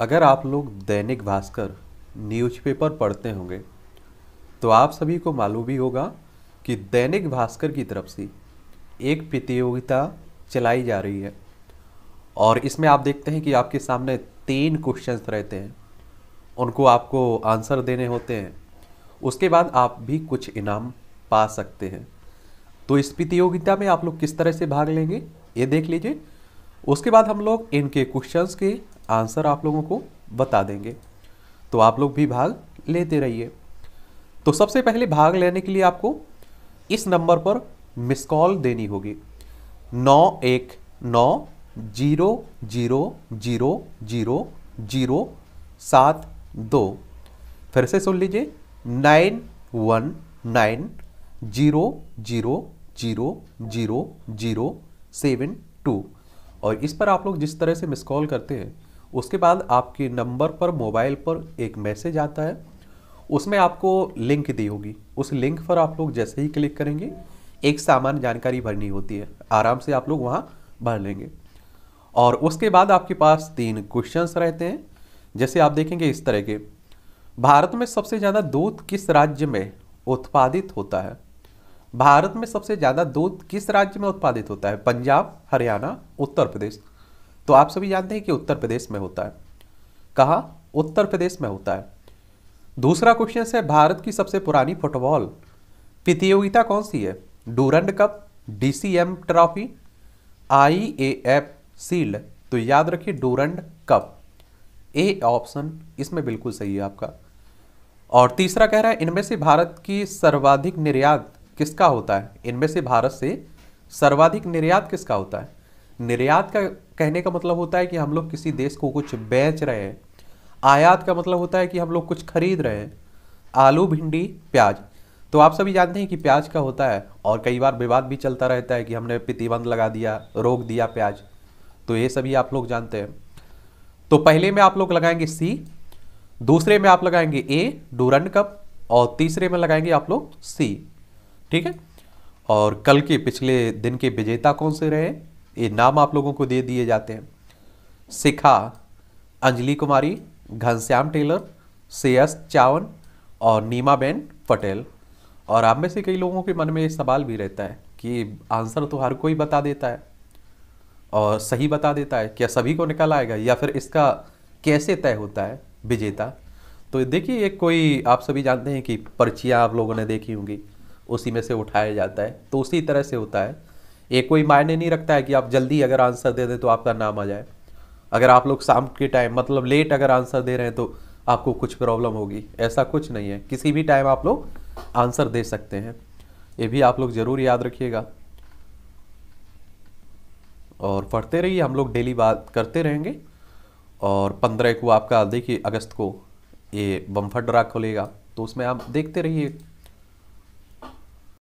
अगर आप लोग दैनिक भास्कर न्यूज़पेपर पढ़ते होंगे तो आप सभी को मालूम ही होगा कि दैनिक भास्कर की तरफ से एक प्रतियोगिता चलाई जा रही है और इसमें आप देखते हैं कि आपके सामने तीन क्वेश्चंस रहते हैं उनको आपको आंसर देने होते हैं उसके बाद आप भी कुछ इनाम पा सकते हैं तो इस प्रतियोगिता में आप लोग किस तरह से भाग लेंगे ये देख लीजिए उसके बाद हम लोग इनके क्वेश्चंस के आंसर आप लोगों को बता देंगे तो आप लोग भी भाग लेते रहिए तो सबसे पहले भाग लेने के लिए आपको इस नंबर पर मिस कॉल देनी होगी नौ एक नौ zero zero zero zero zero सात दो फिर से सुन लीजिए nine one nine zero zero zero zero zero seven two और इस पर आप लोग जिस तरह से मिस कॉल करते हैं उसके बाद आपके नंबर पर मोबाइल पर एक मैसेज आता है उसमें आपको लिंक दी होगी उस लिंक पर आप लोग जैसे ही क्लिक करेंगे एक सामान्य जानकारी भरनी होती है आराम से आप लोग वहाँ भर लेंगे और उसके बाद आपके पास तीन क्वेश्चंस रहते हैं जैसे आप देखेंगे इस तरह के भारत में सबसे ज़्यादा दूध किस राज्य में उत्पादित होता है भारत में सबसे ज़्यादा दूध किस राज्य में उत्पादित होता है पंजाब हरियाणा उत्तर प्रदेश तो आप सभी जानते हैं कि उत्तर प्रदेश में होता है कहा उत्तर प्रदेश में होता है दूसरा क्वेश्चन है भारत की सबसे पुरानी फुटबॉल प्रतियोगिता कौन सी है Durand cup DCM trophy I A F shield तो याद रखिए डूरंड कप ए ऑप्शन इसमें बिल्कुल सही है आपका और तीसरा कह रहा है इनमें से भारत की सर्वाधिक निर्यात किसका होता है इनमें से भारत से सर्वाधिक निर्यात किसका होता है निर्यात का कहने का मतलब होता है कि हम लोग किसी देश को कुछ बेच रहे हैं आयात का मतलब होता है कि हम लोग कुछ खरीद रहे हैं आलू भिंडी प्याज तो आप सभी जानते हैं कि प्याज का होता है और कई बार विवाद भी चलता रहता है कि हमने प्रतिबंध लगा दिया रोक दिया प्याज तो ये सभी आप लोग जानते हैं तो पहले में आप लोग लगाएंगे सी दूसरे में आप लगाएंगे ए डूरन कप और तीसरे में लगाएंगे आप लोग सी ठीक है और कल के पिछले दिन के विजेता कौन से रहे ये नाम आप लोगों को दे दिए जाते हैं शिखा अंजलि कुमारी घनश्याम टेलर श्रेयस चावन और नीमाबेन पटेल और आप में से कई लोगों के मन में ये सवाल भी रहता है कि आंसर तो हर कोई बता देता है और सही बता देता है क्या सभी को निकल आएगा या फिर इसका कैसे तय होता है विजेता तो देखिए एक कोई आप सभी जानते हैं कि पर्चियाँ आप लोगों ने देखी होंगी उसी में से उठाया जाता है तो उसी तरह से होता है ये कोई मायने नहीं रखता है कि आप जल्दी अगर आंसर दे दें तो आपका नाम आ जाए अगर आप लोग शाम के टाइम मतलब लेट अगर आंसर दे रहे हैं तो आपको कुछ प्रॉब्लम होगी ऐसा कुछ नहीं है किसी भी टाइम आप लोग आंसर दे सकते हैं ये भी आप लोग ज़रूर याद रखिएगा और पढ़ते रहिए हम लोग डेली बात करते रहेंगे और पंद्रह को आपका देखिए अगस्त को ये बम्फर ड्रा खुलेगा तो उसमें आप देखते रहिए